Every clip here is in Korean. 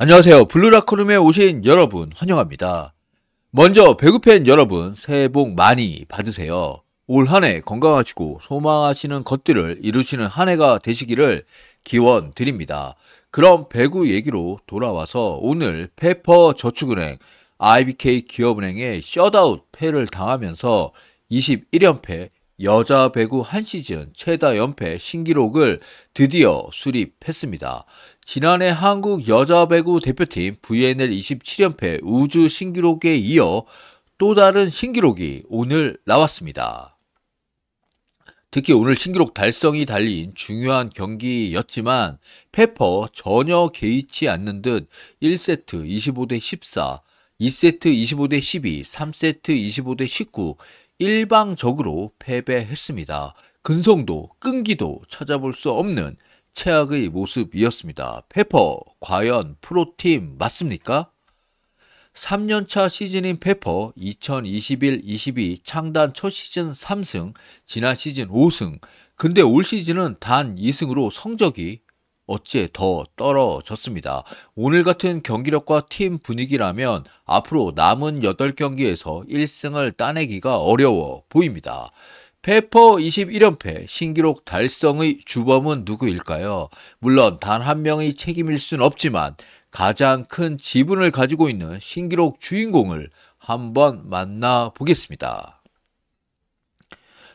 안녕하세요. 블루라크룸에 오신 여러분 환영합니다. 먼저 배구팬 여러분 새해 복 많이 받으세요. 올 한 해 건강하시고 소망하시는 것들을 이루시는 한 해가 되시기를 기원 드립니다. 그럼 배구 얘기로 돌아와서 오늘 페퍼 저축은행 IBK 기업은행의 셧아웃 패를 당하면서 21연패 여자 배구 한 시즌 최다 연패 신기록을 드디어 수립했습니다. 지난해 한국 여자 배구 대표팀 VNL 27연패 우주 신기록에 이어 또 다른 신기록이 오늘 나왔습니다. 특히 오늘 신기록 달성이 달린 중요한 경기였지만 페퍼 전혀 개의치 않는 듯 1세트 25대 14, 2세트 25대 12, 3세트 25대 19, 일방적으로 패배했습니다. 근성도 끈기도 찾아볼 수 없는 최악의 모습이었습니다. 페퍼, 과연 프로팀 맞습니까? 3년차 시즌인 페퍼 2021-22 창단 첫 시즌 3승, 지난 시즌 5승, 근데 올 시즌은 단 2승으로 성적이 어째더 떨어졌습니다. 오늘 같은 경기력과 팀 분위기라면 앞으로 남은 8경기에서 1승을 따내기가 어려워 보입니다. 페퍼 21연패 신기록 달성의 주범은 누구일까요? 물론 단 한 명의 책임일 순 없지만 가장 큰 지분을 가지고 있는 신기록 주인공을 한번 만나보겠습니다.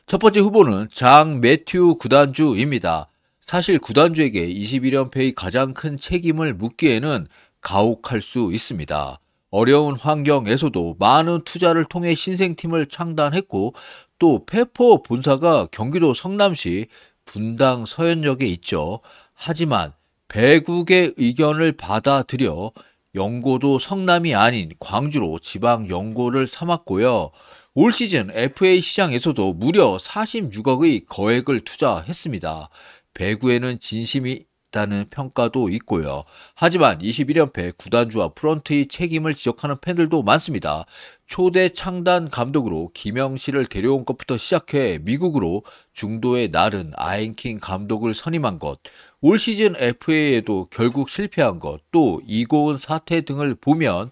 첫 번째 후보는 장 매튜 구단주입니다. 사실 구단주에게 21연패의 가장 큰 책임을 묻기에는 가혹할 수 있습니다. 어려운 환경에서도 많은 투자를 통해 신생팀을 창단했고 또 페퍼 본사가 경기도 성남시 분당 서현역에 있죠. 하지만 배국의 의견을 받아들여 연고도 성남이 아닌 광주로 지방 연고를 삼았고요. 올 시즌 FA 시장에서도 무려 46억의 거액을 투자했습니다. 배구에는 진심이 있다는 평가도 있고요. 하지만 21연패 구단주와 프런트의 책임을 지적하는 팬들도 많습니다. 초대 창단 감독으로 김영실을 데려온 것부터 시작해 미국으로 중도의 날은 아인킹 감독을 선임한 것, 올 시즌 FA에도 결국 실패한 것, 또 이고은 사태 등을 보면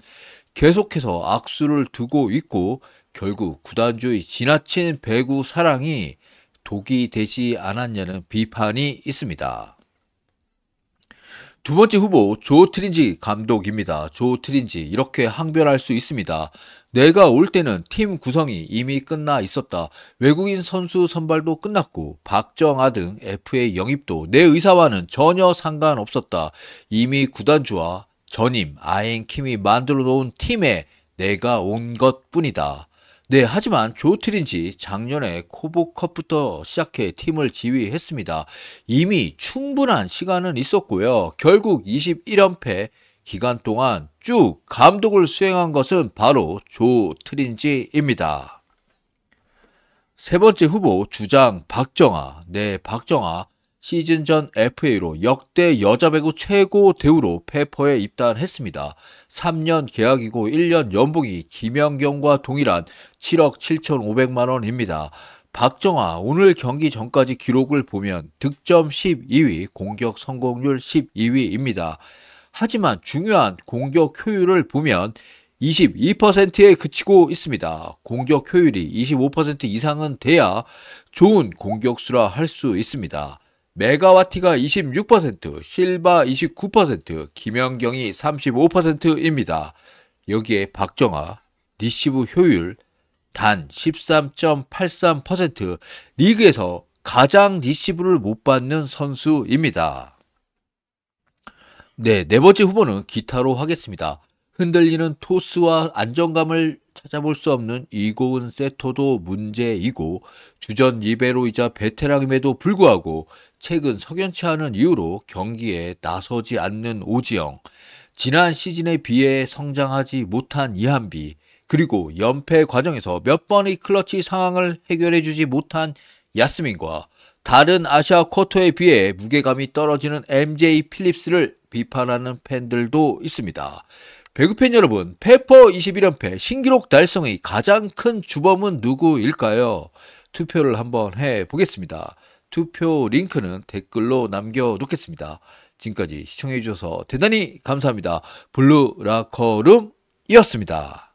계속해서 악수를 두고 있고 결국 구단주의 지나친 배구 사랑이 독이 되지 않았냐는 비판이 있습니다. 두 번째 후보 조 트린지 감독입니다. 조 트린지 이렇게 항변할 수 있습니다. 내가 올 때는 팀 구성이 이미 끝나 있었다. 외국인 선수 선발도 끝났고 박정아 등 FA 영입도 내 의사와는 전혀 상관없었다. 이미 구단주와 전임 아인 킴이 만들어 놓은 팀에 내가 온 것뿐이다. 네, 하지만 조트린지 작년에 코보컵부터 시작해 팀을 지휘했습니다. 이미 충분한 시간은 있었고요. 결국 21연패 기간 동안 쭉 감독을 수행한 것은 바로 조트린지입니다. 세 번째 후보 주장 박정아. 네, 박정아 시즌 전 FA로 역대 여자 배구 최고 대우로 페퍼에 입단했습니다. 3년 계약이고 1년 연봉이 김연경과 동일한 7억 7,500만 원입니다. 박정아 오늘 경기 전까지 기록을 보면 득점 12위, 공격 성공률 12위입니다. 하지만 중요한 공격 효율을 보면 22%에 그치고 있습니다. 공격 효율이 25% 이상은 돼야 좋은 공격수라 할 수 있습니다. 메가와티가 26%, 실바 29%, 김연경이 35%입니다. 여기에 박정아, 리시브 효율 단 13.83% 리그에서 가장 리시브를 못 받는 선수입니다. 네, 네 번째 후보는 기타로 하겠습니다. 흔들리는 토스와 안정감을 찾아볼 수 없는 이고은 세터도 문제이고 주전 리베로이자 베테랑임에도 불구하고 최근 석연치 않은 이유로 경기에 나서지 않는 오지영, 지난 시즌에 비해 성장하지 못한 이한비, 그리고 연패 과정에서 몇 번의 클러치 상황을 해결해주지 못한 야스민과 다른 아시아 쿼터에 비해 무게감이 떨어지는 MJ 필립스를 비판하는 팬들도 있습니다. 배구팬 여러분, 페퍼 21연패 신기록 달성의 가장 큰 주범은 누구일까요? 투표를 한번 해 보겠습니다. 투표 링크는 댓글로 남겨놓겠습니다. 지금까지 시청해주셔서 대단히 감사합니다. 블루라커룸이었습니다.